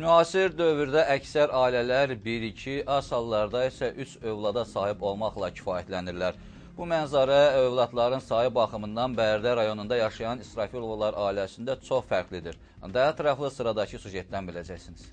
Müasir dövrdə əksər ailələr 1-2, az hallarda isə 3 övlada sahib olmaqla kifayətlənirlər. Bu mənzarə övladların sayı baxımından Bərdə rayonunda yaşayan İsrafilovlar ailəsində çox fərqlidir. Daha ətraflı sıradakı sujetdən biləcəksiniz.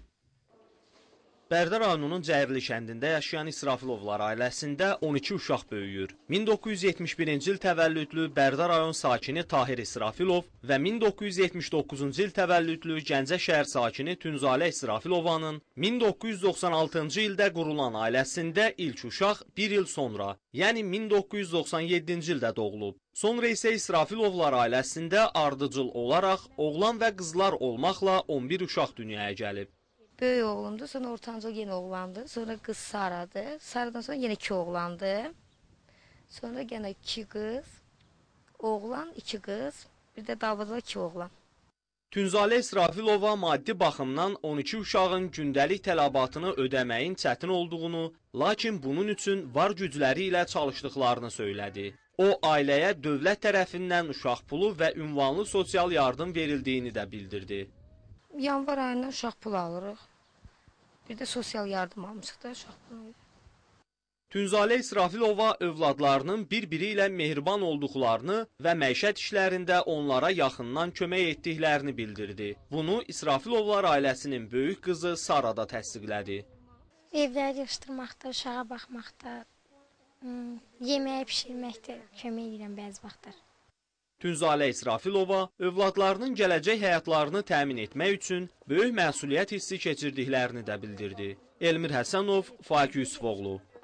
Bərdə rayonunun Cəyirli kəndində yaşayan İsrafilovlar ailəsində 12 uşaq böyüyür. 1971-ci il təvəllüdlü Bərdə rayon sakini Tahir İsrafilov və 1979-cu il təvəllüdlü Gəncə şəhər sakini Tünzalə İsrafilovanın 1996-cı ildə qurulan ailəsində ilk uşaq bir il sonra, yəni 1997-ci ildə doğulub. Sonra isə İsrafilovlar ailəsində ardıcıl olaraq oğlan və qızlar olmaqla 11 uşaq dünyaya gəlib böyük oğlumdu, sonra ortancıl yenə oğlandı, sonra qız Saradır. Saradan sonra yenə iki oğlandı. Sonra yenə iki qız, oğlan, iki qız, bir də davada iki oğlan. Tünzalə İsrafilova maddi baxımdan 12 uşağın gündəlik tələbatını ödəməyin çətin olduğunu, lakin bunun üçün var gücləri ilə çalışdıqlarını söylədi. O, ailəyə dövlət tərəfindən uşaq pulu və ünvanlı sosial yardım verildiyini də bildirdi yanvar ayından uşaq pulu alırıq. Bir də sosial yardım almışıq da uşaq pulu. Tünzalə İsrafilova övladlarının bir-biri ilə mehriban olduqlarını və məişət işlərində onlara yaxından kömək etdiklərini bildirdi. Bunu İsrafilovlar ailəsinin böyük qızı Sara da təsdiqlədi. Evləri yığışdırmaqda, uşağa baxmaqda, hmm, yeməyi pişirməkdə kömək edirəm bəzi vaxtlar. Tünzalə İsrafilova övladlarının gələcək həyatlarını təmin etmək üçün böyük məsuliyyət hissi keçirdiklərini də bildirdi. Elmir Həsənov, Fakir Yusufoğlu.